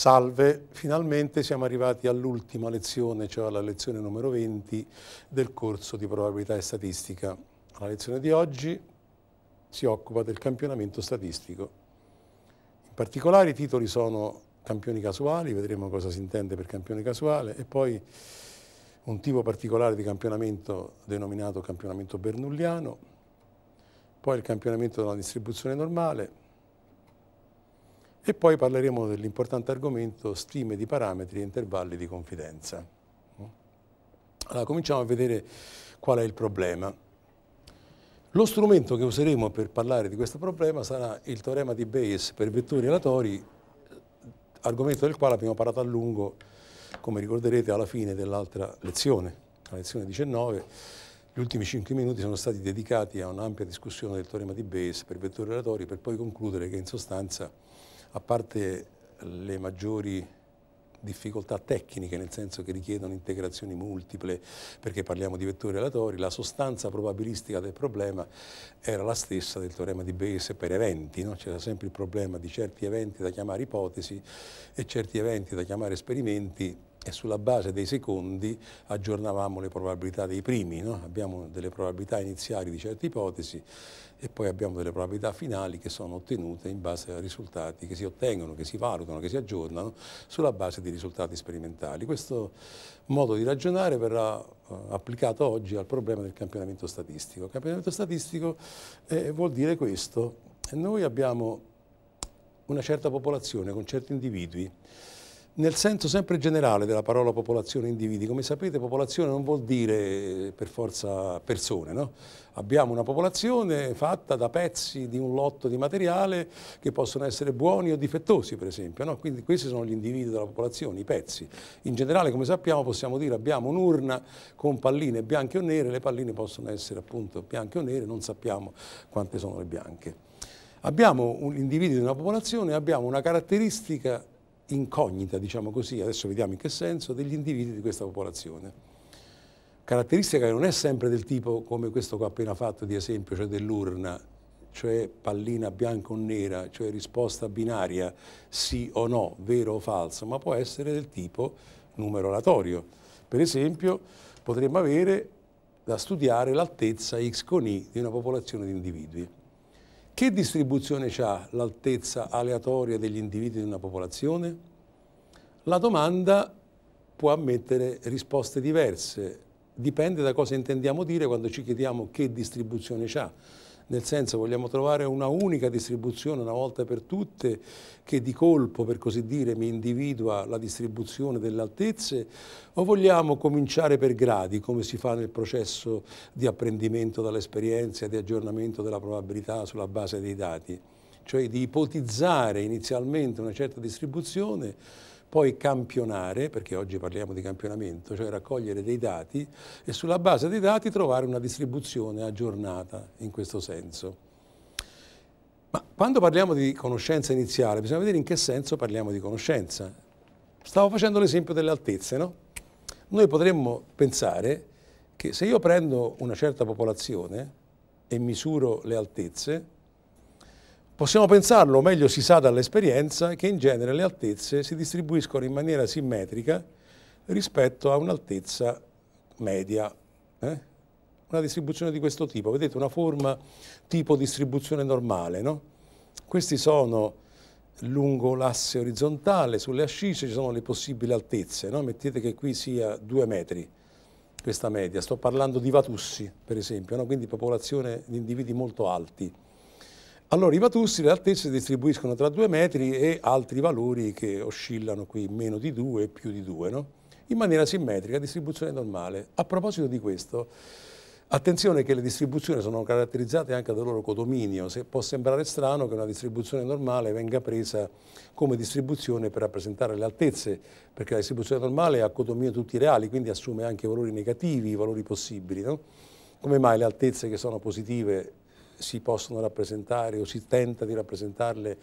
Salve, finalmente siamo arrivati all'ultima lezione, cioè alla lezione numero 20 del corso di probabilità e statistica. La lezione di oggi si occupa del campionamento statistico. In particolare i titoli sono campioni casuali, vedremo cosa si intende per campione casuale, e poi un tipo particolare di campionamento denominato campionamento bernulliano, poi il campionamento della distribuzione normale, e poi parleremo dell'importante argomento stime di parametri e intervalli di confidenza. Allora, cominciamo a vedere qual è il problema. Lo strumento che useremo per parlare di questo problema sarà il teorema di Bayes per vettori aleatori, argomento del quale abbiamo parlato a lungo, come ricorderete, alla fine dell'altra lezione, la lezione 19. Gli ultimi 5 minuti sono stati dedicati a un'ampia discussione del teorema di Bayes per vettori aleatori, per poi concludere che in sostanza a parte le maggiori difficoltà tecniche, nel senso che richiedono integrazioni multiple, perché parliamo di vettori aleatori, la sostanza probabilistica del problema era la stessa del teorema di Bayes per eventi, no? c'era sempre il problema di certi eventi da chiamare ipotesi e certi eventi da chiamare esperimenti e sulla base dei secondi aggiornavamo le probabilità dei primi. No? Abbiamo delle probabilità iniziali di certe ipotesi e poi abbiamo delle probabilità finali che sono ottenute in base ai risultati che si ottengono, che si valutano, che si aggiornano sulla base di risultati sperimentali. Questo modo di ragionare verrà eh, applicato oggi al problema del campionamento statistico. Il campionamento statistico eh, vuol dire questo. Noi abbiamo una certa popolazione con certi individui nel senso sempre generale della parola popolazione individui. Come sapete popolazione non vuol dire eh, per forza persone, no? Abbiamo una popolazione fatta da pezzi di un lotto di materiale che possono essere buoni o difettosi, per esempio. No? Quindi questi sono gli individui della popolazione, i pezzi. In generale, come sappiamo, possiamo dire abbiamo un'urna con palline bianche o nere, le palline possono essere appunto bianche o nere, non sappiamo quante sono le bianche. Abbiamo un individuo di una popolazione, abbiamo una caratteristica incognita, diciamo così, adesso vediamo in che senso, degli individui di questa popolazione. Caratteristica che non è sempre del tipo come questo che ho appena fatto di esempio, cioè dell'urna, cioè pallina bianca o nera, cioè risposta binaria, sì o no, vero o falso, ma può essere del tipo numero oratorio. Per esempio potremmo avere da studiare l'altezza x con y di una popolazione di individui. Che distribuzione ha l'altezza aleatoria degli individui di una popolazione? La domanda può ammettere risposte diverse, dipende da cosa intendiamo dire quando ci chiediamo che distribuzione ha nel senso vogliamo trovare una unica distribuzione una volta per tutte che di colpo, per così dire, mi individua la distribuzione delle altezze o vogliamo cominciare per gradi, come si fa nel processo di apprendimento dall'esperienza di aggiornamento della probabilità sulla base dei dati, cioè di ipotizzare inizialmente una certa distribuzione poi campionare, perché oggi parliamo di campionamento, cioè raccogliere dei dati e sulla base dei dati trovare una distribuzione aggiornata in questo senso. Ma quando parliamo di conoscenza iniziale, bisogna vedere in che senso parliamo di conoscenza. Stavo facendo l'esempio delle altezze, no? Noi potremmo pensare che se io prendo una certa popolazione e misuro le altezze, Possiamo pensarlo, o meglio si sa dall'esperienza, che in genere le altezze si distribuiscono in maniera simmetrica rispetto a un'altezza media. Eh? Una distribuzione di questo tipo, vedete una forma tipo distribuzione normale, no? Questi sono lungo l'asse orizzontale, sulle ascisse ci sono le possibili altezze, no? mettete che qui sia 2 metri questa media, sto parlando di Vatussi per esempio, no? quindi popolazione di individui molto alti. Allora i Batussi le altezze si distribuiscono tra 2 metri e altri valori che oscillano qui meno di 2 e più di 2, no? in maniera simmetrica, distribuzione normale. A proposito di questo, Attenzione che le distribuzioni sono caratterizzate anche dal loro codominio, Se può sembrare strano che una distribuzione normale venga presa come distribuzione per rappresentare le altezze, perché la distribuzione normale ha codominio tutti i reali, quindi assume anche i valori negativi, i valori possibili. No? Come mai le altezze che sono positive si possono rappresentare o si tenta di rappresentarle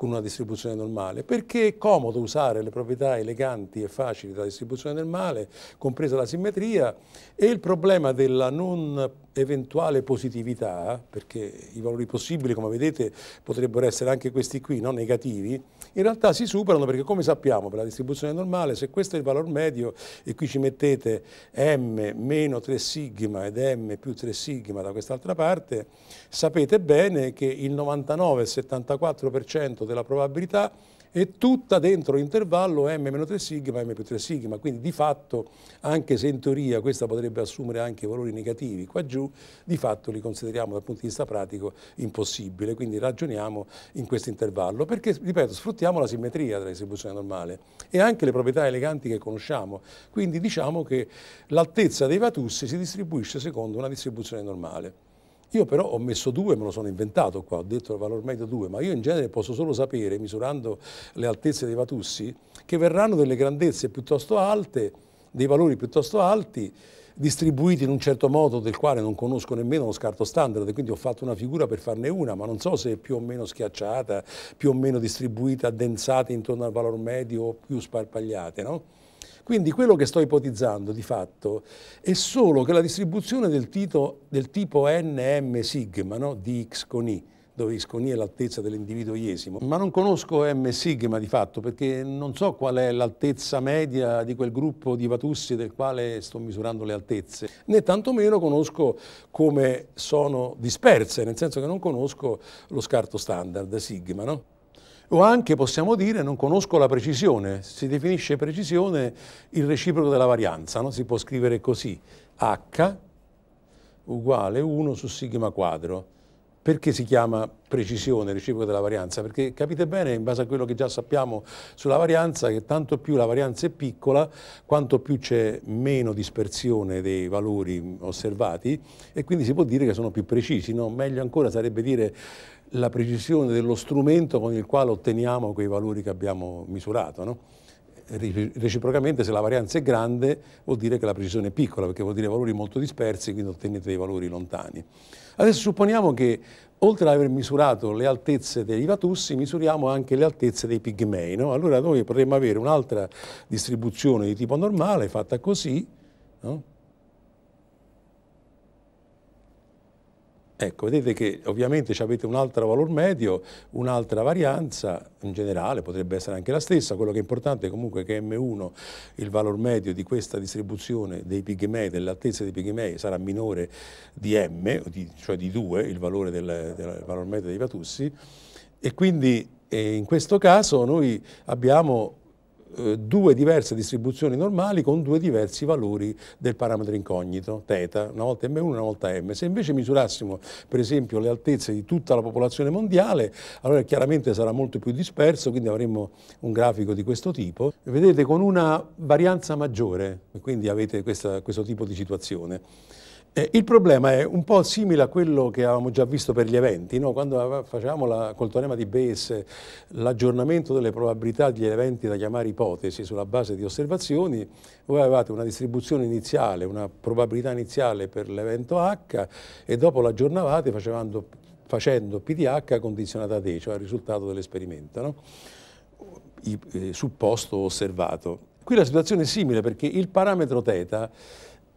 con una distribuzione normale, perché è comodo usare le proprietà eleganti e facili della distribuzione normale, compresa la simmetria, e il problema della non eventuale positività, perché i valori possibili, come vedete, potrebbero essere anche questi qui, non negativi, in realtà si superano perché, come sappiamo, per la distribuzione normale, se questo è il valore medio e qui ci mettete m meno 3 sigma ed m più 3 sigma da quest'altra parte, sapete bene che il 99,74% della probabilità e tutta dentro l'intervallo m-3 sigma m più 3 sigma, quindi di fatto anche se in teoria questa potrebbe assumere anche valori negativi qua giù, di fatto li consideriamo dal punto di vista pratico impossibile, quindi ragioniamo in questo intervallo perché, ripeto, sfruttiamo la simmetria della distribuzione normale e anche le proprietà eleganti che conosciamo, quindi diciamo che l'altezza dei vatussi si distribuisce secondo una distribuzione normale. Io però ho messo due, me lo sono inventato qua, ho detto il valore medio 2, ma io in genere posso solo sapere, misurando le altezze dei vatussi, che verranno delle grandezze piuttosto alte, dei valori piuttosto alti, distribuiti in un certo modo del quale non conosco nemmeno lo scarto standard, quindi ho fatto una figura per farne una, ma non so se è più o meno schiacciata, più o meno distribuita, addensata intorno al valore medio o più sparpagliate. No? Quindi quello che sto ipotizzando di fatto è solo che la distribuzione del, tito, del tipo NM sigma no? di X con I, dove X con I è l'altezza dell'individuo iesimo, ma non conosco M sigma di fatto perché non so qual è l'altezza media di quel gruppo di Vatussi del quale sto misurando le altezze, né tantomeno conosco come sono disperse, nel senso che non conosco lo scarto standard sigma. No? O anche possiamo dire non conosco la precisione, si definisce precisione il reciproco della varianza, no? si può scrivere così, h uguale 1 su sigma quadro. Perché si chiama precisione reciproco della varianza? Perché capite bene, in base a quello che già sappiamo sulla varianza, che tanto più la varianza è piccola, quanto più c'è meno dispersione dei valori osservati e quindi si può dire che sono più precisi, no? meglio ancora sarebbe dire la precisione dello strumento con il quale otteniamo quei valori che abbiamo misurato. No? Reciprocamente se la varianza è grande vuol dire che la precisione è piccola, perché vuol dire valori molto dispersi, quindi ottenete dei valori lontani. Adesso supponiamo che oltre ad aver misurato le altezze dei Vatussi, misuriamo anche le altezze dei pigmei. No? Allora noi potremmo avere un'altra distribuzione di tipo normale fatta così, no? Ecco, vedete che ovviamente avete un altro valore medio, un'altra varianza, in generale potrebbe essere anche la stessa, quello che è importante è comunque che M1, il valore medio di questa distribuzione dei pigmei, dell'altezza dei pigmei, sarà minore di M, cioè di 2, il valore del, del valore medio dei patussi, e quindi e eh, in questo caso noi abbiamo eh, due diverse distribuzioni normali con due diversi valori del parametro incognito, θ, una volta m1 e una volta m. Se invece misurassimo per esempio le altezze di tutta la popolazione mondiale, allora chiaramente sarà molto più disperso, quindi avremmo un grafico di questo tipo. Vedete con una varianza maggiore, quindi avete questa, questo tipo di situazione. Eh, il problema è un po' simile a quello che avevamo già visto per gli eventi, no? quando facevamo la, col teorema di Bayes l'aggiornamento delle probabilità degli eventi da chiamare ipotesi sulla base di osservazioni, voi avevate una distribuzione iniziale, una probabilità iniziale per l'evento H e dopo l'aggiornavate facendo, facendo PDH condizionata a D, cioè il risultato dell'esperimento, no? Eh, supposto osservato. Qui la situazione è simile perché il parametro θ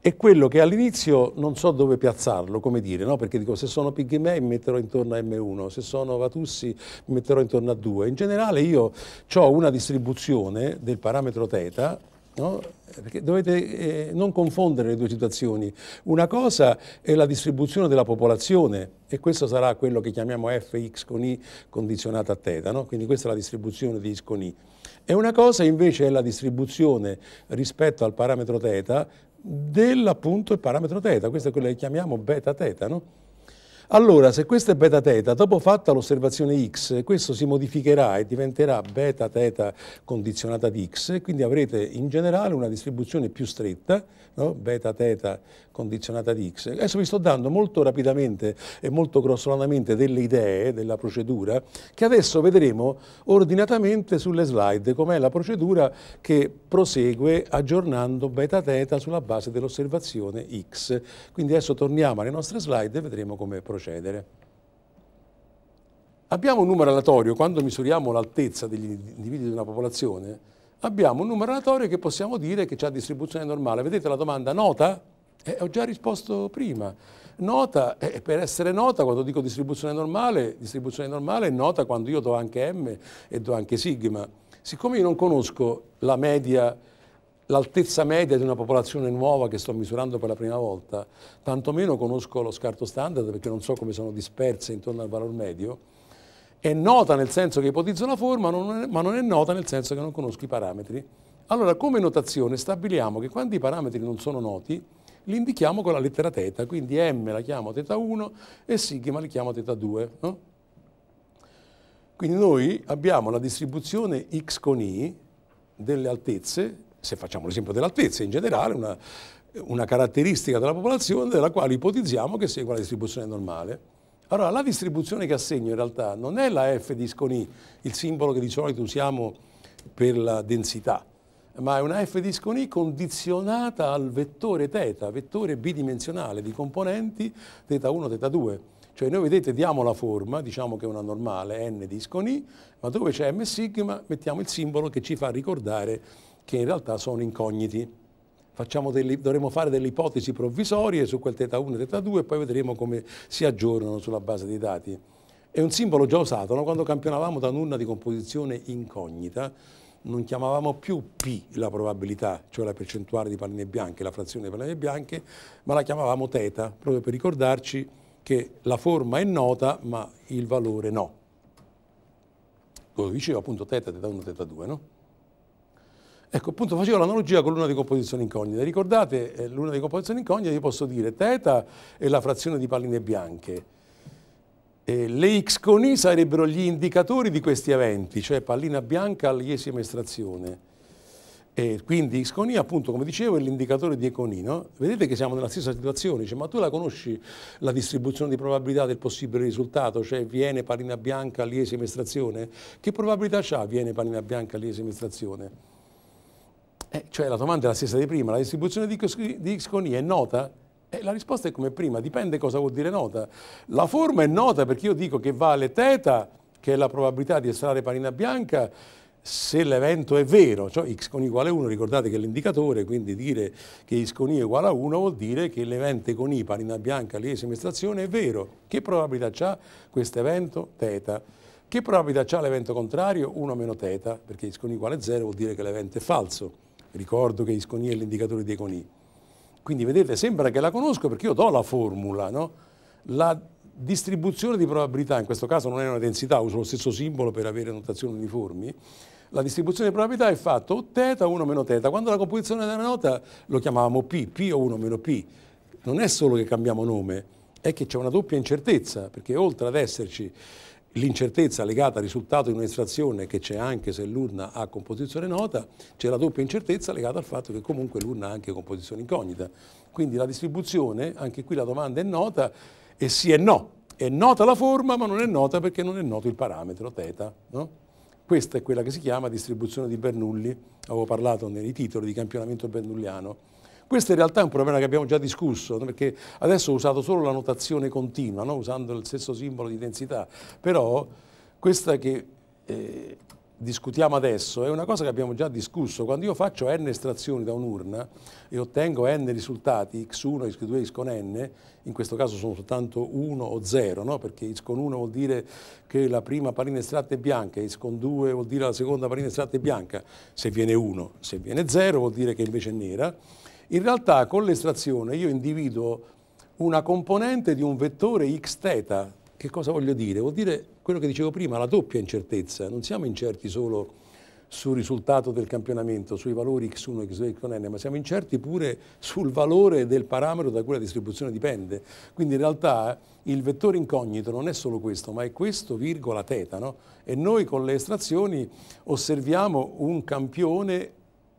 è quello che all'inizio non so dove piazzarlo, come dire, no? perché dico se sono pigmei mi metterò intorno a M1, se sono vatussi mi metterò intorno a 2. In generale io ho una distribuzione del parametro θ no? perché dovete eh, non confondere le due situazioni. Una cosa è la distribuzione della popolazione e questo sarà quello che chiamiamo Fx con I condizionata a teta, no? quindi questa è la distribuzione di X con I. E una cosa invece è la distribuzione rispetto al parametro teta dell'appunto il parametro teta, questo è quello che chiamiamo beta teta, no? Allora, se questo è beta teta, dopo fatta l'osservazione x, questo si modificherà e diventerà beta teta condizionata ad x, quindi avrete in generale una distribuzione più stretta, no? beta θ condizionata di X. Adesso vi sto dando molto rapidamente e molto grossolanamente delle idee della procedura che adesso vedremo ordinatamente sulle slide, com'è la procedura che prosegue aggiornando beta teta sulla base dell'osservazione X. Quindi adesso torniamo alle nostre slide e vedremo come procedere. Abbiamo un numero aleatorio, quando misuriamo l'altezza degli individui di una popolazione, abbiamo un numero aleatorio che possiamo dire che ha distribuzione normale. Vedete la domanda nota? Eh, ho già risposto prima. Nota, eh, eh, per essere nota, quando dico distribuzione normale, distribuzione normale è nota quando io do anche M e do anche sigma. Siccome io non conosco la media, l'altezza media di una popolazione nuova che sto misurando per la prima volta, tantomeno conosco lo scarto standard perché non so come sono disperse intorno al valore medio, è nota nel senso che ipotizzo la forma, non è, ma non è nota nel senso che non conosco i parametri. Allora, come notazione stabiliamo che quando i parametri non sono noti, li indichiamo con la lettera teta, quindi m la chiamo teta 1 e sigma la chiamo teta 2. No? Quindi noi abbiamo la distribuzione x con i delle altezze, se facciamo l'esempio delle altezze in generale, una, una caratteristica della popolazione della quale ipotizziamo che segua la distribuzione normale. Allora, la distribuzione che assegno in realtà non è la f di i, il simbolo che di solito usiamo per la densità, ma è una F disco I condizionata al vettore θ, vettore bidimensionale di componenti θ1, θ2. Cioè noi vedete diamo la forma, diciamo che è una normale n disco I, ma dove c'è m sigma mettiamo il simbolo che ci fa ricordare che in realtà sono incogniti. Delle, dovremo fare delle ipotesi provvisorie su quel θ1 e θ2 e poi vedremo come si aggiornano sulla base dei dati. È un simbolo già usato no? quando campionavamo da nulla di composizione incognita, non chiamavamo più P la probabilità, cioè la percentuale di palline bianche, la frazione di palline bianche, ma la chiamavamo teta, proprio per ricordarci che la forma è nota ma il valore no. Lo diceva appunto teta, teta 1, teta 2, no? Ecco, appunto facevo l'analogia con l'una di composizione incognita. Ricordate, eh, l'una di composizione incognita, io posso dire teta è la frazione di palline bianche, e le X con I sarebbero gli indicatori di questi eventi, cioè pallina bianca all'iesima estrazione. E quindi X con I, appunto, come dicevo, è l'indicatore di E con I. Vedete che siamo nella stessa situazione, cioè, ma tu la conosci la distribuzione di probabilità del possibile risultato, cioè viene pallina bianca all'iesima estrazione? Che probabilità ha viene pallina bianca all'iesima estrazione? Eh, cioè la domanda è la stessa di prima, la distribuzione di X con I è nota? E la risposta è come prima, dipende cosa vuol dire nota. La forma è nota perché io dico che vale θ, che è la probabilità di estrarre panina bianca, se l'evento è vero, cioè x con i uguale 1, ricordate che è l'indicatore, quindi dire che x con i è uguale a 1 vuol dire che l'evento con i, panina bianca, l'esima estrazione, è vero. Che probabilità ha questo evento? θ. Che probabilità ha l'evento contrario? 1 meno θ, perché x con i uguale 0 vuol dire che l'evento è falso. Ricordo che x con i è l'indicatore di e con i. Quindi vedete, sembra che la conosco perché io do la formula, no? La distribuzione di probabilità, in questo caso non è una densità, uso lo stesso simbolo per avere notazioni uniformi, la distribuzione di probabilità è fatta o teta 1 meno teta. Quando la composizione della nota lo chiamavamo P, P o 1 meno P. Non è solo che cambiamo nome, è che c'è una doppia incertezza, perché oltre ad esserci l'incertezza legata al risultato di un'estrazione che c'è anche se l'urna ha composizione nota, c'è la doppia incertezza legata al fatto che comunque l'urna ha anche composizione incognita. Quindi la distribuzione, anche qui la domanda è nota e sì e no. È nota la forma ma non è nota perché non è noto il parametro θ. No? Questa è quella che si chiama distribuzione di Bernoulli, avevo parlato nei titoli di campionamento bernulliano. Questo in realtà è un problema che abbiamo già discusso, perché adesso ho usato solo la notazione continua, no? usando il stesso simbolo di densità, però questa che eh, discutiamo adesso è una cosa che abbiamo già discusso. Quando io faccio n estrazioni da un'urna e ottengo n risultati, x1, x2, x con n, in questo caso sono soltanto 1 o 0, no? perché x con 1 vuol dire che la prima parina estratta è bianca, x con 2 vuol dire la seconda parina estratta è bianca, se viene 1, se viene 0 vuol dire che invece è nera in realtà con l'estrazione io individuo una componente di un vettore x θ. Che cosa voglio dire? Vuol dire quello che dicevo prima, la doppia incertezza. Non siamo incerti solo sul risultato del campionamento, sui valori x1, x2, xn, ma siamo incerti pure sul valore del parametro da cui la distribuzione dipende. Quindi in realtà il vettore incognito non è solo questo, ma è questo virgola teta. No? E noi con le estrazioni osserviamo un campione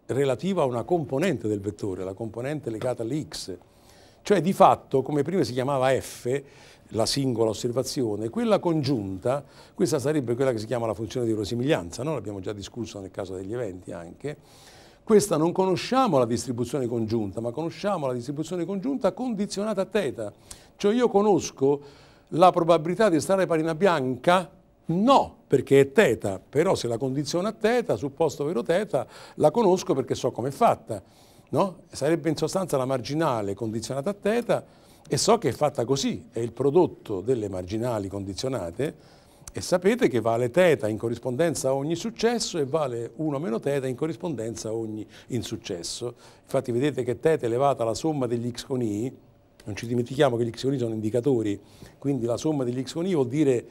relativa a una componente del vettore, la componente legata all'x. Cioè di fatto, come prima si chiamava f, la singola osservazione, quella congiunta, questa sarebbe quella che si chiama la funzione di rosimiglianza, no? l'abbiamo già discusso nel caso degli eventi anche, questa non conosciamo la distribuzione congiunta, ma conosciamo la distribuzione congiunta condizionata a θ, cioè io conosco la probabilità di stare parina bianca No, perché è teta, però se la condiziono a teta, supposto vero teta, la conosco perché so com'è fatta. No? Sarebbe in sostanza la marginale condizionata a teta e so che è fatta così, è il prodotto delle marginali condizionate e sapete che vale teta in corrispondenza a ogni successo e vale 1 meno teta in corrispondenza a ogni insuccesso. Infatti vedete che teta elevata alla somma degli x con i, non ci dimentichiamo che gli x con i sono indicatori, quindi la somma degli x con i vuol dire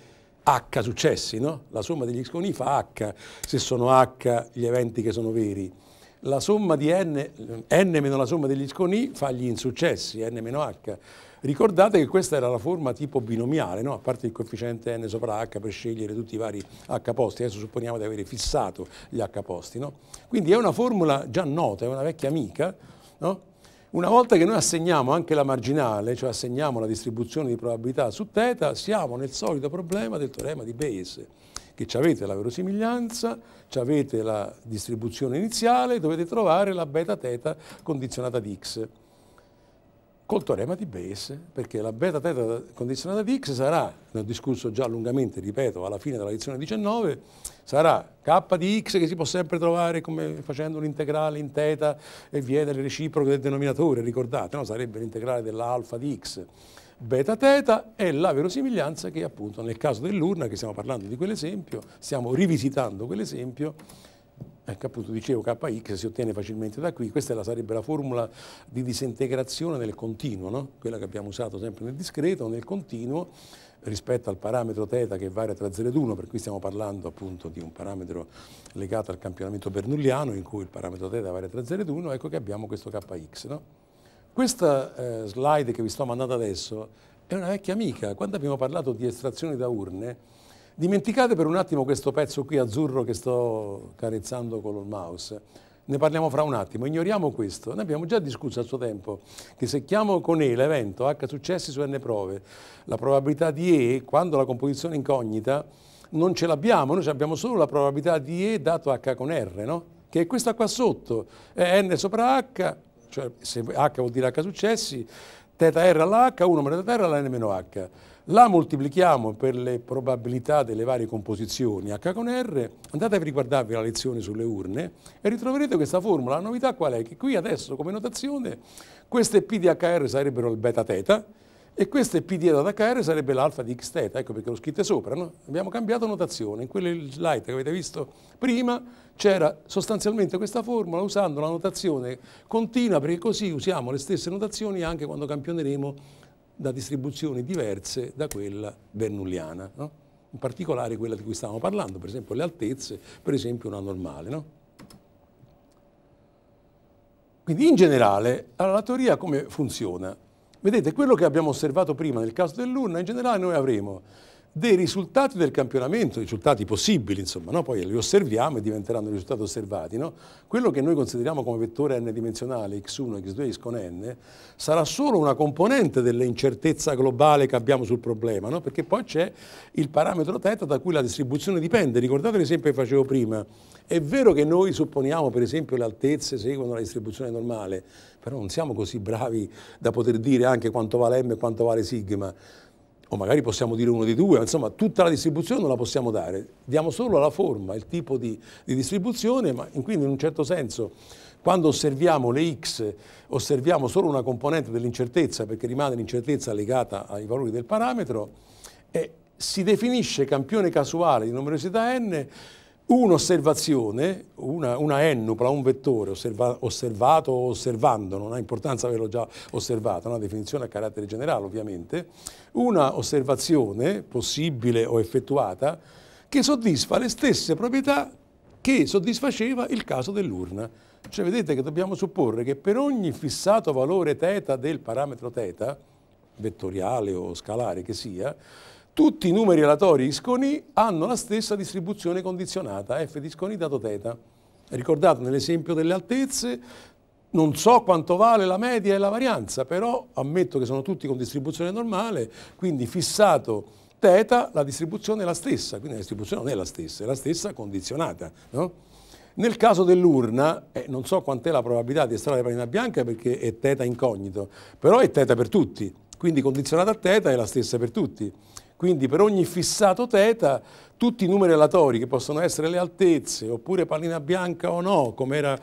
H successi, no? La somma degli x con i fa H, se sono H gli eventi che sono veri. La somma di n, n meno la somma degli x con i fa gli insuccessi, n meno h. Ricordate che questa era la forma tipo binomiale, no? a parte il coefficiente n sopra h per scegliere tutti i vari h posti, adesso supponiamo di avere fissato gli h posti. No? Quindi è una formula già nota, è una vecchia amica, no? Una volta che noi assegniamo anche la marginale, cioè assegniamo la distribuzione di probabilità su teta, siamo nel solito problema del teorema di Bayes, che avete la verosimiglianza, avete la distribuzione iniziale, dovete trovare la beta teta condizionata di x col teorema di Bayes, perché la beta teta condizionata di x sarà, ne ho discusso già lungamente, ripeto, alla fine della lezione 19, sarà k di x che si può sempre trovare come facendo l'integrale in teta e via del reciproco del denominatore, ricordate, no? sarebbe l'integrale dell'alfa di x beta teta è la verosimiglianza che appunto nel caso dell'urna, che stiamo parlando di quell'esempio, stiamo rivisitando quell'esempio, Ecco, appunto, dicevo KX si ottiene facilmente da qui, questa la, sarebbe la formula di disintegrazione nel continuo, no? quella che abbiamo usato sempre nel discreto, nel continuo rispetto al parametro θ che varia tra 0 ed 1, per cui stiamo parlando appunto di un parametro legato al campionamento bernulliano in cui il parametro θ varia tra 0 ed 1, ecco che abbiamo questo Kx. No? Questa eh, slide che vi sto mandando adesso è una vecchia amica, quando abbiamo parlato di estrazione da urne, Dimenticate per un attimo questo pezzo qui azzurro che sto carezzando con il mouse. Ne parliamo fra un attimo, ignoriamo questo. Ne abbiamo già discusso a suo tempo che se chiamo con E l'evento H successi su N prove, la probabilità di E, quando la composizione è incognita, non ce l'abbiamo, noi abbiamo solo la probabilità di E dato H con R, no? che è questa qua sotto, è N sopra H, cioè se H vuol dire H successi, θ R alla H, 1 meno θ R alla N meno H la moltiplichiamo per le probabilità delle varie composizioni H con R, andate a riguardarvi la lezione sulle urne e ritroverete questa formula. La novità qual è? Che qui adesso come notazione queste P di HR sarebbero il beta teta e queste P di eta HR sarebbe l'alfa di X teta, ecco perché l'ho scritta sopra, no? abbiamo cambiato notazione. In quelle slide che avete visto prima c'era sostanzialmente questa formula usando la notazione continua perché così usiamo le stesse notazioni anche quando campioneremo da distribuzioni diverse da quella vernulliana, no? in particolare quella di cui stavamo parlando, per esempio le altezze, per esempio una normale. No? Quindi in generale, allora, la teoria come funziona? Vedete, quello che abbiamo osservato prima nel caso dell'urna, in generale noi avremo dei risultati del campionamento, risultati possibili, insomma, no? poi li osserviamo e diventeranno risultati osservati. No? Quello che noi consideriamo come vettore n-dimensionale, x1, x2, x con n, sarà solo una componente dell'incertezza globale che abbiamo sul problema, no? perché poi c'è il parametro teta da cui la distribuzione dipende. Ricordate l'esempio che facevo prima? È vero che noi supponiamo, per esempio, le altezze seguono la distribuzione normale, però non siamo così bravi da poter dire anche quanto vale m e quanto vale sigma o magari possiamo dire uno di due, insomma tutta la distribuzione non la possiamo dare, diamo solo la forma, il tipo di, di distribuzione, ma in, quindi in un certo senso quando osserviamo le x osserviamo solo una componente dell'incertezza perché rimane l'incertezza legata ai valori del parametro e si definisce campione casuale di numerosità n un'osservazione, una, una ennupla, un vettore osserva, osservato o osservando, non ha importanza averlo già osservato, è una definizione a carattere generale ovviamente, una osservazione possibile o effettuata che soddisfa le stesse proprietà che soddisfaceva il caso dell'urna. Cioè vedete che dobbiamo supporre che per ogni fissato valore θ del parametro θ, vettoriale o scalare che sia, tutti i numeri relatori isconi hanno la stessa distribuzione condizionata, f disconi dato θ. Ricordate nell'esempio delle altezze, non so quanto vale la media e la varianza, però ammetto che sono tutti con distribuzione normale, quindi fissato θ, la distribuzione è la stessa, quindi la distribuzione non è la stessa, è la stessa condizionata. No? Nel caso dell'urna, eh, non so quant'è la probabilità di estrarre la panina bianca perché è θ incognito, però è θ per tutti, quindi condizionata a θ è la stessa per tutti. Quindi per ogni fissato teta tutti i numeri aleatori che possono essere le altezze oppure pallina bianca o no, come era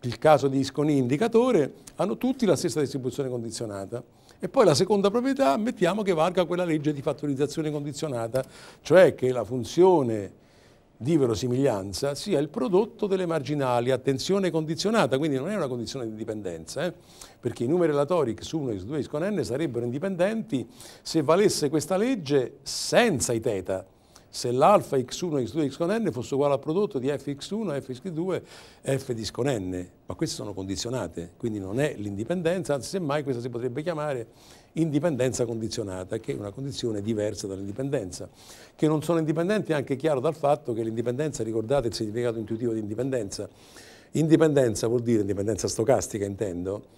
il caso di Isconi indicatore, hanno tutti la stessa distribuzione condizionata. E poi la seconda proprietà, mettiamo che valga quella legge di fattorizzazione condizionata, cioè che la funzione di verosimiglianza sia il prodotto delle marginali, attenzione condizionata, quindi non è una condizione di dipendenza, eh? perché i numeri relatori X1, X2, X con n sarebbero indipendenti se valesse questa legge senza i teta, se l'alfa X1, X2, X con n fosse uguale al prodotto di Fx1, Fx2, F di X con n, ma queste sono condizionate, quindi non è l'indipendenza, anzi semmai questa si potrebbe chiamare indipendenza condizionata, che è una condizione diversa dall'indipendenza, che non sono indipendenti è anche chiaro dal fatto che l'indipendenza, ricordate il significato intuitivo di indipendenza, indipendenza vuol dire indipendenza stocastica intendo,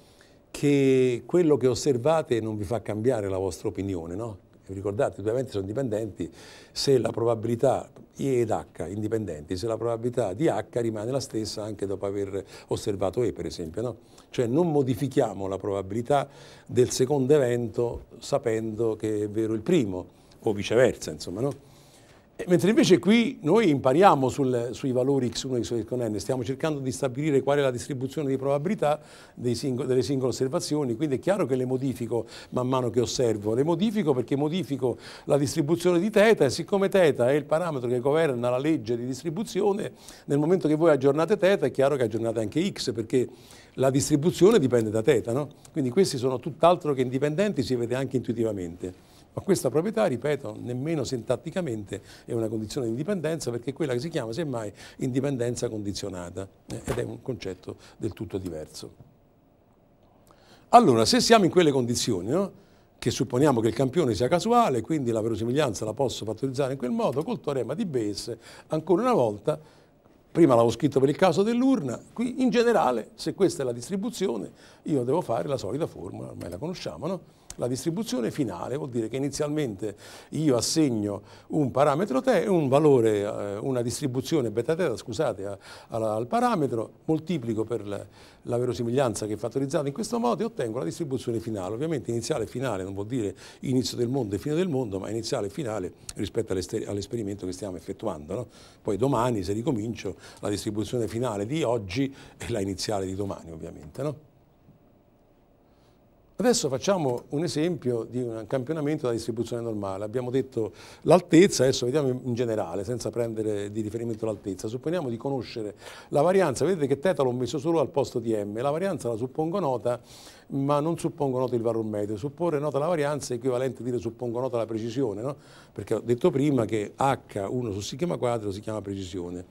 che quello che osservate non vi fa cambiare la vostra opinione, no? vi ricordate, i due eventi sono dipendenti, se la probabilità E ed H indipendenti, se la probabilità di H rimane la stessa anche dopo aver osservato E per esempio, no? cioè non modifichiamo la probabilità del secondo evento sapendo che è vero il primo o viceversa, insomma, no? Mentre invece qui noi impariamo sul, sui valori x1 e x con n, stiamo cercando di stabilire qual è la distribuzione di probabilità singo, delle singole osservazioni, quindi è chiaro che le modifico man mano che osservo, le modifico perché modifico la distribuzione di θ e siccome θ è il parametro che governa la legge di distribuzione, nel momento che voi aggiornate θ è chiaro che aggiornate anche x perché la distribuzione dipende da θ, no? quindi questi sono tutt'altro che indipendenti, si vede anche intuitivamente. Ma questa proprietà, ripeto, nemmeno sintatticamente è una condizione di indipendenza perché è quella che si chiama semmai indipendenza condizionata eh, ed è un concetto del tutto diverso. Allora, se siamo in quelle condizioni, no? che supponiamo che il campione sia casuale, quindi la verosimiglianza la posso fattorizzare in quel modo, col teorema di Bayes, ancora una volta, prima l'avevo scritto per il caso dell'urna, qui in generale, se questa è la distribuzione, io devo fare la solita formula, ormai la conosciamo, no? La distribuzione finale vuol dire che inizialmente io assegno un parametro t, un valore, eh, una distribuzione beta theta, scusate, al parametro, moltiplico per la, la verosimiglianza che è fattorizzata in questo modo e ottengo la distribuzione finale. Ovviamente iniziale e finale non vuol dire inizio del mondo e fine del mondo, ma iniziale e finale rispetto all'esperimento che stiamo effettuando. No? Poi domani, se ricomincio, la distribuzione finale di oggi e la iniziale di domani, ovviamente. No? Adesso facciamo un esempio di un campionamento della distribuzione normale. Abbiamo detto l'altezza, adesso vediamo in generale, senza prendere di riferimento l'altezza. Supponiamo di conoscere la varianza. Vedete che θ l'ho messo solo al posto di m. La varianza la suppongo nota, ma non suppongo nota il valore medio. Supporre nota la varianza è equivalente a dire suppongo nota la precisione, no? perché ho detto prima che h1 su sigma quadro si chiama precisione.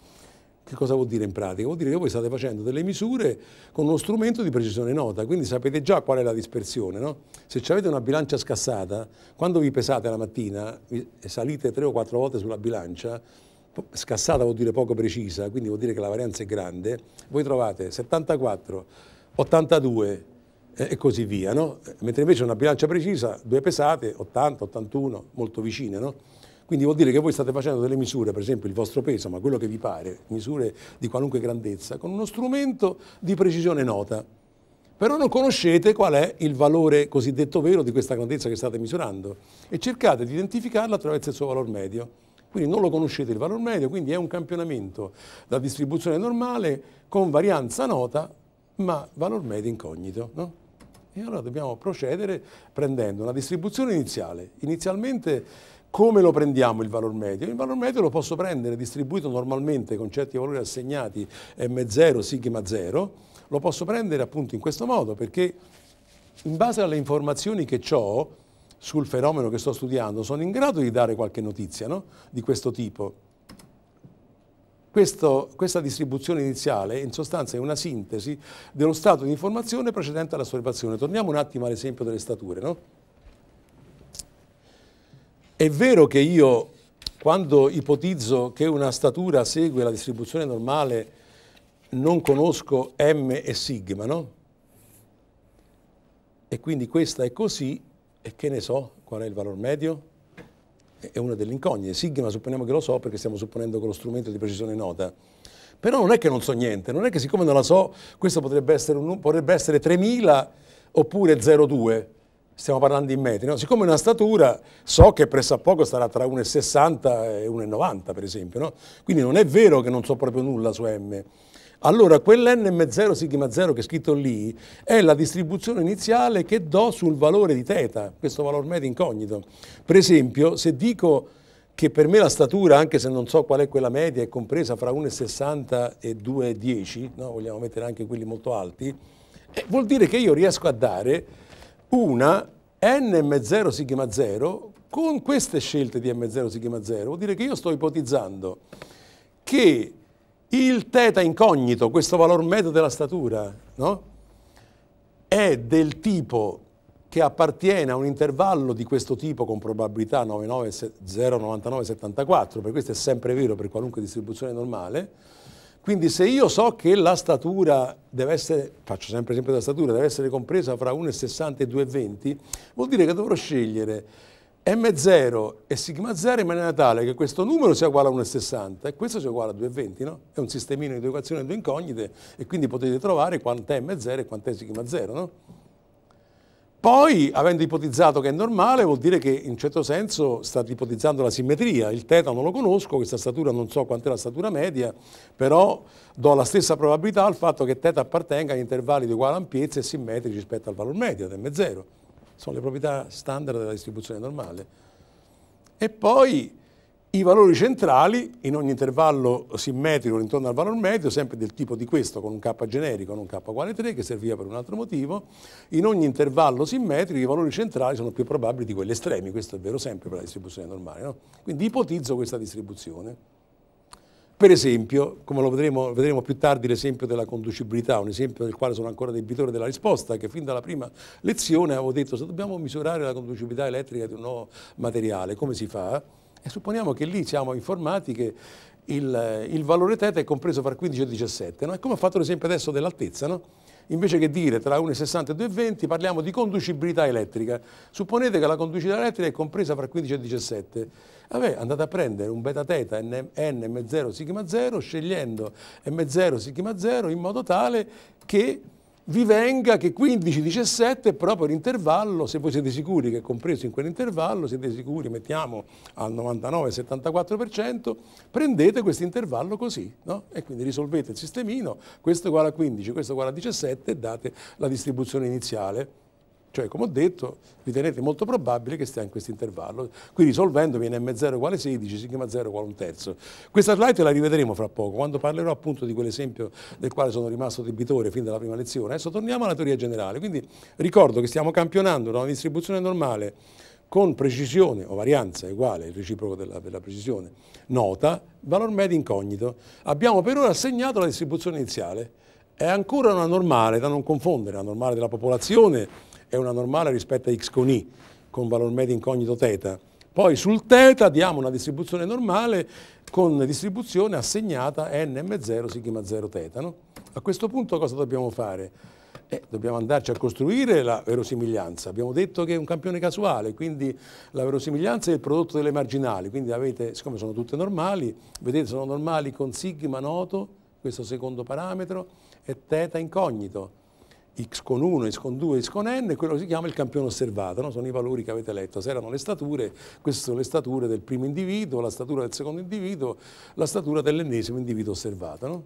Che cosa vuol dire in pratica? Vuol dire che voi state facendo delle misure con uno strumento di precisione nota, quindi sapete già qual è la dispersione. No? Se avete una bilancia scassata, quando vi pesate la mattina e salite tre o quattro volte sulla bilancia, scassata vuol dire poco precisa, quindi vuol dire che la varianza è grande, voi trovate 74, 82 e così via, no? mentre invece una bilancia precisa, due pesate, 80, 81, molto vicine. No? Quindi vuol dire che voi state facendo delle misure, per esempio il vostro peso, ma quello che vi pare, misure di qualunque grandezza, con uno strumento di precisione nota. Però non conoscete qual è il valore cosiddetto vero di questa grandezza che state misurando e cercate di identificarla attraverso il suo valore medio. Quindi non lo conoscete il valore medio, quindi è un campionamento da distribuzione normale con varianza nota, ma valore medio incognito. No? E allora dobbiamo procedere prendendo una distribuzione iniziale. Inizialmente come lo prendiamo il valore medio? Il valore medio lo posso prendere distribuito normalmente con certi valori assegnati M0, sigma 0, lo posso prendere appunto in questo modo perché in base alle informazioni che ho sul fenomeno che sto studiando sono in grado di dare qualche notizia no? di questo tipo. Questo, questa distribuzione iniziale in sostanza è una sintesi dello stato di informazione precedente all'osservazione. Torniamo un attimo all'esempio delle stature. No? È vero che io, quando ipotizzo che una statura segue la distribuzione normale, non conosco M e sigma, no? E quindi questa è così, e che ne so qual è il valore medio? È una delle incognite. Sigma supponiamo che lo so perché stiamo supponendo che lo strumento di precisione nota. Però non è che non so niente, non è che siccome non la so, questo potrebbe essere, un, potrebbe essere 3000 oppure 02 stiamo parlando in metri, no? siccome una statura so che presso a poco sarà tra 1,60 e 1,90 per esempio, no? quindi non è vero che non so proprio nulla su M. Allora quell'nm0 sigma 0 che è scritto lì è la distribuzione iniziale che do sul valore di teta, questo valore medio incognito. Per esempio se dico che per me la statura, anche se non so qual è quella media, è compresa fra 1,60 e 2,10, no? vogliamo mettere anche quelli molto alti, eh, vuol dire che io riesco a dare una n m0 sigma 0 con queste scelte di m0 sigma 0 vuol dire che io sto ipotizzando che il teta incognito, questo valore medio della statura, no? è del tipo che appartiene a un intervallo di questo tipo con probabilità 0,9974, per questo è sempre vero per qualunque distribuzione normale, quindi se io so che la statura deve essere, faccio sempre esempio della statura, deve essere compresa fra 1,60 e 2,20, vuol dire che dovrò scegliere M0 e sigma 0 in maniera tale che questo numero sia uguale a 1,60 e questo sia uguale a 2,20, no? È un sistemino di equazione di due incognite e quindi potete trovare quant'è M0 e quant'è sigma 0, no? Poi, avendo ipotizzato che è normale, vuol dire che in certo senso state ipotizzando la simmetria. Il teta non lo conosco, questa statura non so quant'è la statura media, però do la stessa probabilità al fatto che teta appartenga agli intervalli di uguale ampiezza e simmetrici rispetto al valore medio, m0. Sono le proprietà standard della distribuzione normale. E poi i valori centrali in ogni intervallo simmetrico intorno al valore medio, sempre del tipo di questo, con un K generico, non K uguale 3, che serviva per un altro motivo, in ogni intervallo simmetrico i valori centrali sono più probabili di quelli estremi, questo è vero sempre per la distribuzione normale. No? Quindi ipotizzo questa distribuzione. Per esempio, come lo vedremo, vedremo più tardi l'esempio della conducibilità, un esempio del quale sono ancora debitore della risposta, che fin dalla prima lezione avevo detto se dobbiamo misurare la conducibilità elettrica di un nuovo materiale, come si fa? E supponiamo che lì siamo informati che il, il valore teta è compreso fra 15 e 17, no? è come ho fatto l'esempio adesso dell'altezza, no? invece che dire tra 1,60 e 2,20 parliamo di conducibilità elettrica. Supponete che la conducibilità elettrica è compresa fra 15 e 17. Vabbè, andate a prendere un beta teta n, m0 sigma 0 scegliendo m0 sigma 0 in modo tale che vi venga che 15-17 è proprio l'intervallo, se voi siete sicuri che è compreso in quell'intervallo, siete sicuri, mettiamo al 99-74%, prendete questo intervallo così, no? e quindi risolvete il sistemino, questo è uguale a 15, questo è uguale a 17 e date la distribuzione iniziale. Cioè, come ho detto, ritenete molto probabile che stia in questo intervallo. Qui risolvendo viene M0 uguale 16, sigma 0 uguale un terzo. Questa slide la rivedremo fra poco, quando parlerò appunto di quell'esempio del quale sono rimasto debitore fin dalla prima lezione. Adesso torniamo alla teoria generale. Quindi ricordo che stiamo campionando da una distribuzione normale con precisione o varianza uguale, il reciproco della, della, precisione, nota, valor medio incognito. Abbiamo per ora assegnato la distribuzione iniziale. È ancora una normale da non confondere, la normale della popolazione è una normale rispetto a x con i, con valore medio incognito θ. Poi sul θ diamo una distribuzione normale con distribuzione assegnata n nm0 sigma 0 θ. No? A questo punto cosa dobbiamo fare? Eh, dobbiamo andarci a costruire la verosimiglianza. Abbiamo detto che è un campione casuale, quindi la verosimiglianza è il prodotto delle marginali, quindi avete, siccome sono tutte normali, vedete sono normali con sigma noto, questo secondo parametro, e θ incognito x con 1, x con 2, x con n, quello che si chiama il campione osservato, no? sono i valori che avete letto, se erano le stature, queste sono le stature del primo individuo, la statura del secondo individuo, la statura dell'ennesimo individuo osservato. No?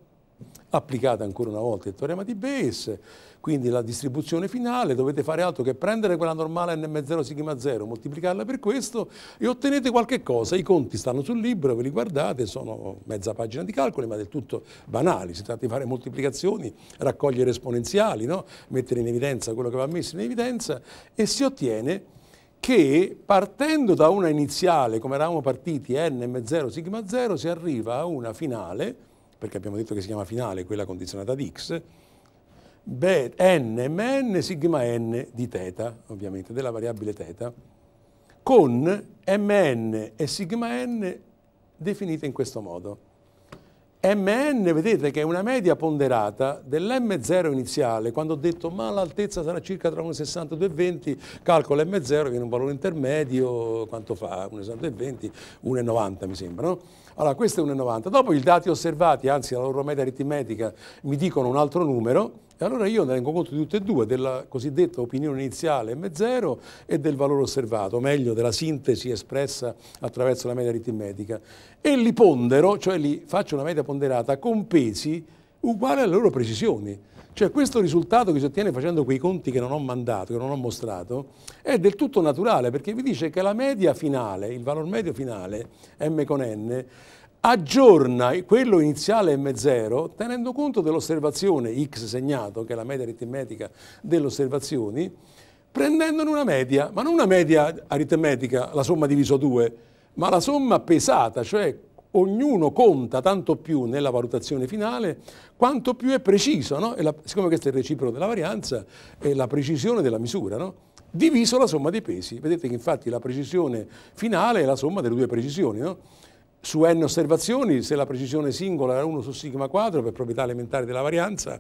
applicate ancora una volta il teorema di Bayes, quindi la distribuzione finale, dovete fare altro che prendere quella normale n0 sigma 0, moltiplicarla per questo e ottenete qualche cosa, i conti stanno sul libro, ve li guardate, sono mezza pagina di calcoli ma del tutto banali, si tratta di fare moltiplicazioni, raccogliere esponenziali, no? mettere in evidenza quello che va messo in evidenza e si ottiene che partendo da una iniziale, come eravamo partiti, n 0 sigma 0, si arriva a una finale, perché abbiamo detto che si chiama finale quella condizionata di x, beh, n, mn, sigma n di teta, ovviamente, della variabile teta, con mn e sigma n definite in questo modo. Mn vedete che è una media ponderata dell'M0 iniziale, quando ho detto ma l'altezza sarà circa tra 1,60 e 2,20, calcolo M0 che è un valore intermedio, quanto fa? 1,60 e 20? 1,90 mi sembra, no? Allora, questo è 1,90. Dopo i dati osservati, anzi la loro media aritmetica, mi dicono un altro numero, e allora io ne tengo conto di tutte e due, della cosiddetta opinione iniziale M0 e del valore osservato, meglio della sintesi espressa attraverso la media aritmetica. E li pondero, cioè li faccio una media ponderata con pesi uguali alle loro precisioni. Cioè questo risultato che si ottiene facendo quei conti che non ho mandato, che non ho mostrato, è del tutto naturale perché vi dice che la media finale, il valore medio finale, m con n, aggiorna quello iniziale M0 tenendo conto dell'osservazione X segnato, che è la media aritmetica delle osservazioni, prendendone una media, ma non una media aritmetica, la somma diviso 2, ma la somma pesata, cioè ognuno conta tanto più nella valutazione finale quanto più è preciso, no? la, siccome questo è il reciproco della varianza, è la precisione della misura, no? diviso la somma dei pesi. Vedete che infatti la precisione finale è la somma delle due precisioni. No? Su n osservazioni, se la precisione singola era 1 su sigma 4 per proprietà elementare della varianza,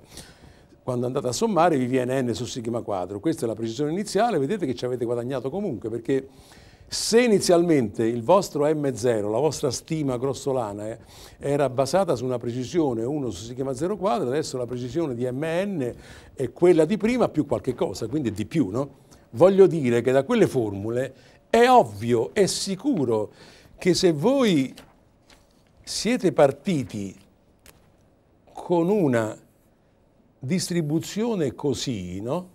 quando andate a sommare vi viene n su sigma 4. Questa è la precisione iniziale, vedete che ci avete guadagnato comunque perché se inizialmente il vostro M0, la vostra stima grossolana, eh, era basata su una precisione 1 su si chiama 0 quadro, adesso la precisione di Mn è quella di prima più qualche cosa, quindi di più, no? Voglio dire che da quelle formule è ovvio, è sicuro che se voi siete partiti con una distribuzione così, no?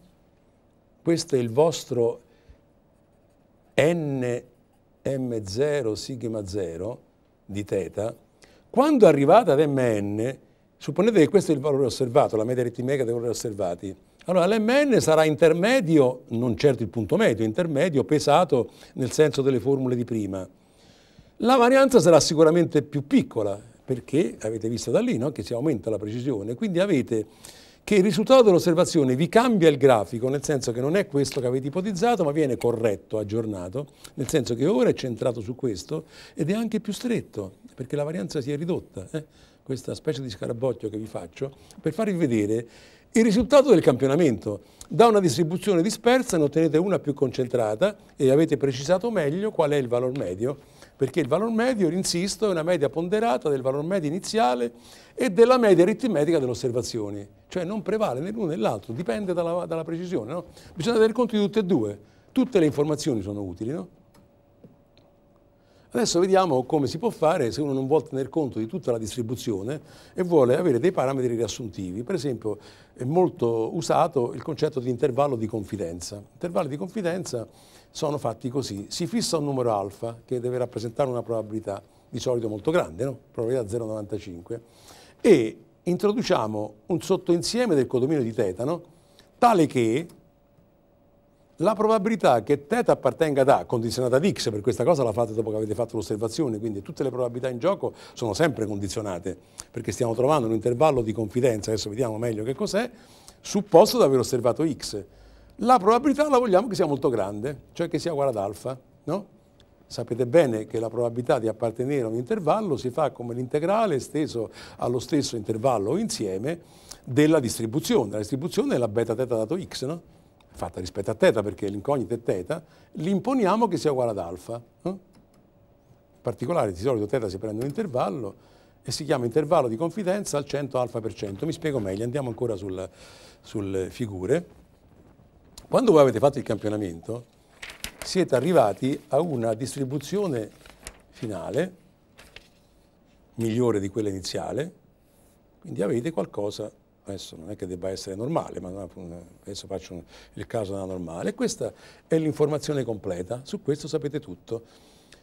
Questo è il vostro NM0 sigma 0 di teta, quando arrivata ad Mn, supponete che questo è il valore osservato, la media aritmetica dei valori osservati, allora l'Mn sarà intermedio, non certo il punto medio, intermedio, pesato nel senso delle formule di prima. La varianza sarà sicuramente più piccola, perché avete visto da lì no? che si aumenta la precisione, quindi avete che il risultato dell'osservazione vi cambia il grafico, nel senso che non è questo che avete ipotizzato, ma viene corretto, aggiornato, nel senso che ora è centrato su questo ed è anche più stretto, perché la varianza si è ridotta. Eh? Questa specie di scarabocchio che vi faccio, per farvi vedere il risultato del campionamento. Da una distribuzione dispersa ne ottenete una più concentrata e avete precisato meglio qual è il valore medio perché il valore medio, insisto, è una media ponderata del valore medio iniziale e della media aritmetica delle osservazioni, cioè non prevale né l'uno né l'altro, dipende dalla, dalla precisione. No? Bisogna tenere conto di tutte e due, tutte le informazioni sono utili. No? Adesso vediamo come si può fare se uno non vuole tener conto di tutta la distribuzione e vuole avere dei parametri riassuntivi. Per esempio è molto usato il concetto di intervallo di confidenza. Intervallo di confidenza sono fatti così. Si fissa un numero alfa che deve rappresentare una probabilità di solito molto grande, no? probabilità 0,95, e introduciamo un sottoinsieme del codomino di tetano tale che la probabilità che θ appartenga da condizionata ad X, per questa cosa la fate dopo che avete fatto l'osservazione, quindi tutte le probabilità in gioco sono sempre condizionate, perché stiamo trovando un intervallo di confidenza, adesso vediamo meglio che cos'è, supposto di aver osservato X la probabilità la vogliamo che sia molto grande, cioè che sia uguale ad alfa. No? Sapete bene che la probabilità di appartenere a un intervallo si fa come l'integrale esteso allo stesso intervallo o insieme della distribuzione. La distribuzione è la beta teta dato x, no? fatta rispetto a teta perché l'incognita è teta, l'imponiamo che sia uguale ad alfa. No? In particolare di solito teta si prende un intervallo e si chiama intervallo di confidenza al 100 alfa per cento. Mi spiego meglio, andiamo ancora sul, sulle figure. Quando voi avete fatto il campionamento, siete arrivati a una distribuzione finale, migliore di quella iniziale, quindi avete qualcosa, adesso non è che debba essere normale, ma adesso faccio il caso della normale, questa è l'informazione completa, su questo sapete tutto.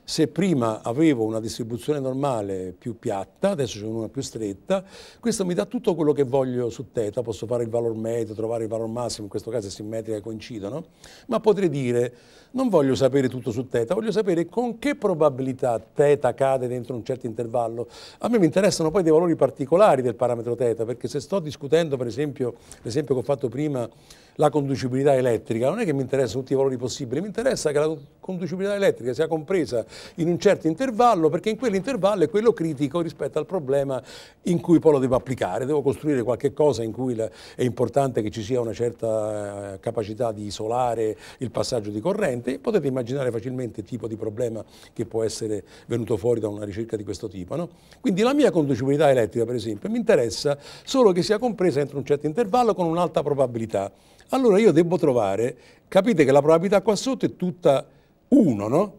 Se prima avevo una distribuzione normale più piatta, adesso c'è una più stretta, questo mi dà tutto quello che voglio su teta, posso fare il valore medio, trovare il valore massimo, in questo caso è simmetrica e coincidono, ma potrei dire non voglio sapere tutto su teta, voglio sapere con che probabilità teta cade dentro un certo intervallo. A me mi interessano poi dei valori particolari del parametro teta, perché se sto discutendo per esempio, l'esempio che ho fatto prima, la conducibilità elettrica, non è che mi interessa tutti i valori possibili, mi interessa che la conducibilità elettrica sia compresa in un certo intervallo perché in quell'intervallo è quello critico rispetto al problema in cui poi lo devo applicare, devo costruire qualche cosa in cui è importante che ci sia una certa eh, capacità di isolare il passaggio di corrente, potete immaginare facilmente il tipo di problema che può essere venuto fuori da una ricerca di questo tipo. No? Quindi la mia conducibilità elettrica per esempio mi interessa solo che sia compresa entro un certo intervallo con un'alta probabilità allora io devo trovare, capite che la probabilità qua sotto è tutta 1, no?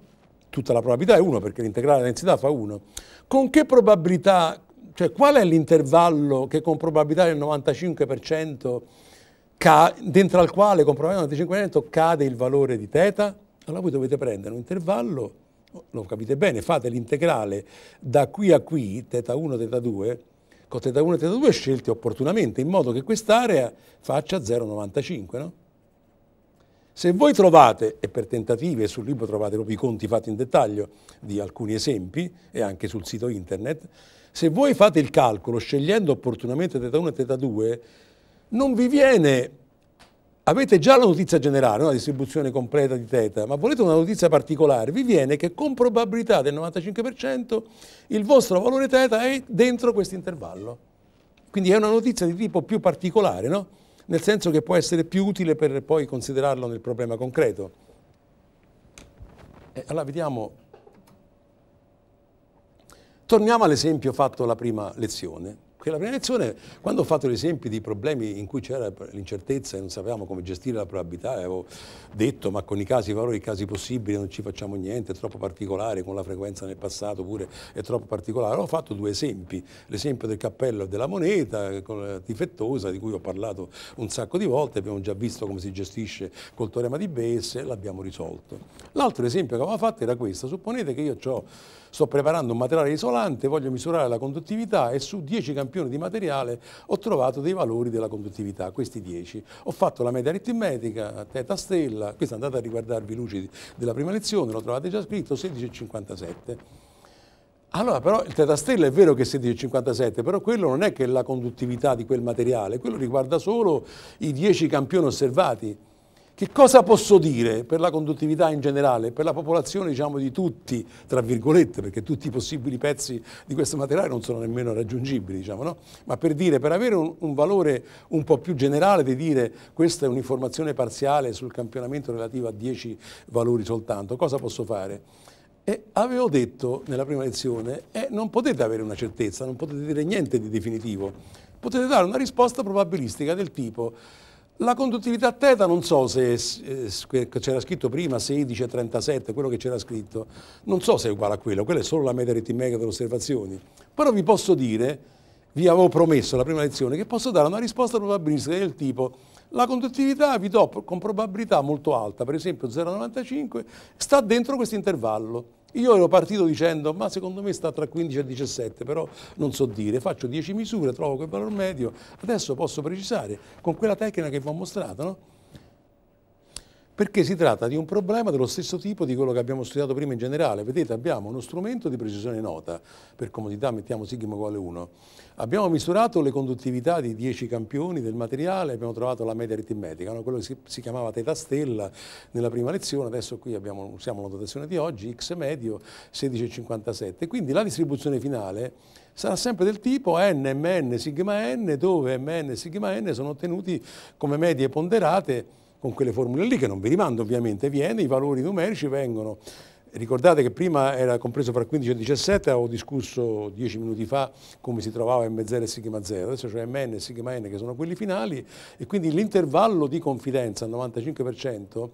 Tutta la probabilità è 1 perché l'integrale della densità fa 1. Con che probabilità, cioè qual è l'intervallo che con probabilità del 95% dentro al quale con probabilità del 95% cade il valore di teta? Allora voi dovete prendere un intervallo, lo capite bene, fate l'integrale da qui a qui, teta 1 teta 2 con Teta 1 e Teta 2 scelte opportunamente, in modo che quest'area faccia 0,95. No? Se voi trovate, e per tentative sul libro trovate proprio i conti fatti in dettaglio di alcuni esempi e anche sul sito internet, se voi fate il calcolo scegliendo opportunamente Teta 1 e Teta 2, non vi viene Avete già la notizia generale, una distribuzione completa di teta, ma volete una notizia particolare, vi viene che con probabilità del 95% il vostro valore teta è dentro questo intervallo. Quindi è una notizia di tipo più particolare, no? nel senso che può essere più utile per poi considerarlo nel problema concreto. E allora vediamo, torniamo all'esempio fatto la prima lezione. Perché la prevenzione, quando ho fatto gli esempi di problemi in cui c'era l'incertezza e non sapevamo come gestire la probabilità, avevo detto ma con i casi valori, i casi possibili non ci facciamo niente, è troppo particolare, con la frequenza nel passato pure è troppo particolare. Ho fatto due esempi, l'esempio del cappello e della moneta difettosa di cui ho parlato un sacco di volte, abbiamo già visto come si gestisce col teorema di Bayes, l'abbiamo risolto. L'altro esempio che avevamo fatto era questo, supponete che io ho sto preparando un materiale isolante, voglio misurare la conduttività e su 10 campioni di materiale ho trovato dei valori della conduttività, questi 10. Ho fatto la media aritmetica, teta stella, questa andate a riguardarvi luci della prima lezione, lo trovate già scritto, 16,57. Allora però il teta stella è vero che è 16,57, però quello non è che la conduttività di quel materiale, quello riguarda solo i 10 campioni osservati. Che cosa posso dire per la conduttività in generale, per la popolazione diciamo, di tutti, tra virgolette, perché tutti i possibili pezzi di questo materiale non sono nemmeno raggiungibili, diciamo, no? ma per dire, per avere un, un, valore un po' più generale di dire questa è un'informazione parziale sul campionamento relativo a 10 valori soltanto, cosa posso fare? E avevo detto nella prima lezione, eh, non potete avere una certezza, non potete dire niente di definitivo, potete dare una risposta probabilistica del tipo la conduttività teta non so se eh, c'era scritto prima 16, 37, quello che c'era scritto, non so se è uguale a quello, quella è solo la media aritmetica delle osservazioni, però vi posso dire, vi avevo promesso alla prima lezione, che posso dare una risposta probabilistica del tipo la conduttività vi do con probabilità molto alta, per esempio 0,95, sta dentro questo intervallo io ero partito dicendo, ma secondo me sta tra 15 e 17, però non so dire, faccio 10 misure, trovo quel valore medio, adesso posso precisare con quella tecnica che vi ho mostrato, no? perché si tratta di un problema dello stesso tipo di quello che abbiamo studiato prima in generale. Vedete, abbiamo uno strumento di precisione nota, per comodità mettiamo sigma uguale 1. Abbiamo misurato le conduttività di 10 campioni del materiale, abbiamo trovato la media aritmetica, no? quello che si, chiamava teta stella nella prima lezione, adesso qui abbiamo, usiamo la notazione di oggi, x medio 16,57. Quindi la distribuzione finale sarà sempre del tipo n, mn, sigma n, dove mn e sigma n sono ottenuti come medie ponderate con quelle formule lì che non vi rimando ovviamente, viene, i valori numerici vengono. Ricordate che prima era compreso fra 15 e 17, avevo discusso dieci minuti fa come si trovava M0 e sigma 0, adesso c'è Mn e sigma n che sono quelli finali e quindi l'intervallo di confidenza al 95%,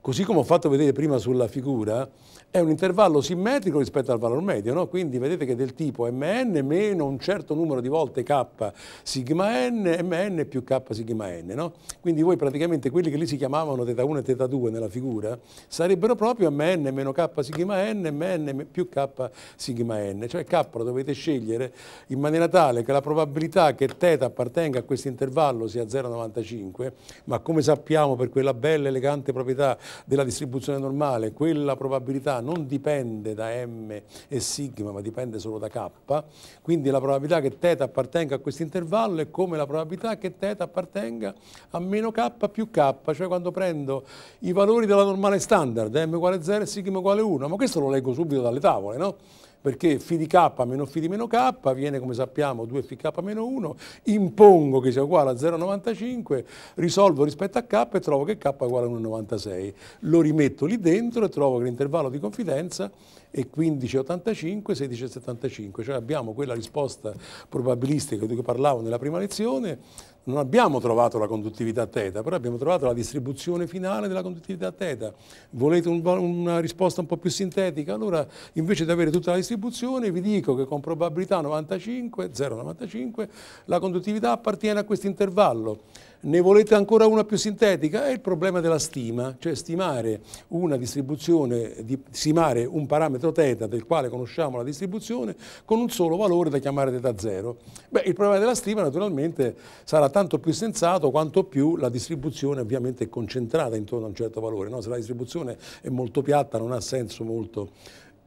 così come ho fatto vedere prima sulla figura, è un intervallo simmetrico rispetto al valore medio, no? quindi vedete che è del tipo mn meno un certo numero di volte k sigma n, mn più k sigma n. No? Quindi voi praticamente quelli che lì si chiamavano θ 1 e θ 2 nella figura sarebbero proprio mn meno k sigma n, mn più k sigma n, cioè k lo dovete scegliere in maniera tale che la probabilità che θ appartenga a questo intervallo sia 0,95, ma come sappiamo per quella bella elegante proprietà della distribuzione normale, quella probabilità non dipende da M e sigma, ma dipende solo da K, quindi la probabilità che teta appartenga a questo intervallo è come la probabilità che teta appartenga a meno K più K, cioè quando prendo i valori della normale standard, M uguale 0 e sigma uguale 1, ma questo lo leggo subito dalle tavole, no? perché φ di k meno φ di meno k viene come sappiamo 2 k meno 1, impongo che sia uguale a 0,95, risolvo rispetto a k e trovo che k è uguale a 1,96. Lo rimetto lì dentro e trovo che l'intervallo di confidenza è 15,85, 16,75, cioè abbiamo quella risposta probabilistica di cui parlavo nella prima lezione, non abbiamo trovato la conduttività teta, però abbiamo trovato la distribuzione finale della conduttività teta. Volete un, una risposta un po' più sintetica? Allora, invece di avere tutta la distribuzione, vi dico che con probabilità 95, 0,95, la conduttività appartiene a questo intervallo. Ne volete ancora una più sintetica? È il problema della stima, cioè stimare una distribuzione, di, stimare un parametro θ del quale conosciamo la distribuzione con un solo valore da chiamare θ0. Beh, il problema della stima naturalmente sarà tanto più sensato quanto più la distribuzione ovviamente è concentrata intorno a un certo valore. No? Se la distribuzione è molto piatta non ha senso molto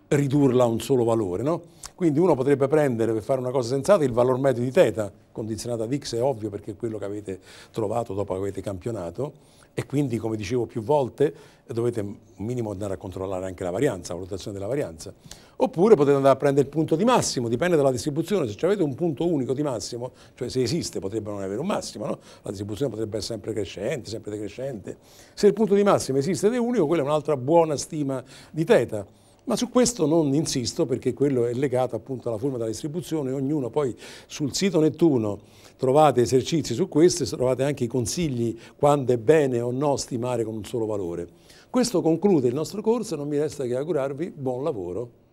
ridurla a un solo valore. No? Quindi uno potrebbe prendere per fare una cosa sensata il valore medio di θ, condizionato ad x è ovvio perché è quello che avete trovato dopo che avete campionato, e quindi come dicevo più volte dovete un minimo andare a controllare anche la varianza, la valutazione della varianza. Oppure potete andare a prendere il punto di massimo, dipende dalla distribuzione, se avete un punto unico di massimo, cioè se esiste potrebbe non avere un massimo, no? la distribuzione potrebbe essere sempre crescente, sempre decrescente. Se il punto di massimo esiste ed è unico, quella è un'altra buona stima di θ ma su questo non insisto perché quello è legato appunto alla forma della distribuzione, ognuno poi sul sito Nettuno trovate esercizi su questo e trovate anche i consigli quando è bene o no stimare con un solo valore. Questo conclude il nostro corso e non mi resta che augurarvi buon lavoro.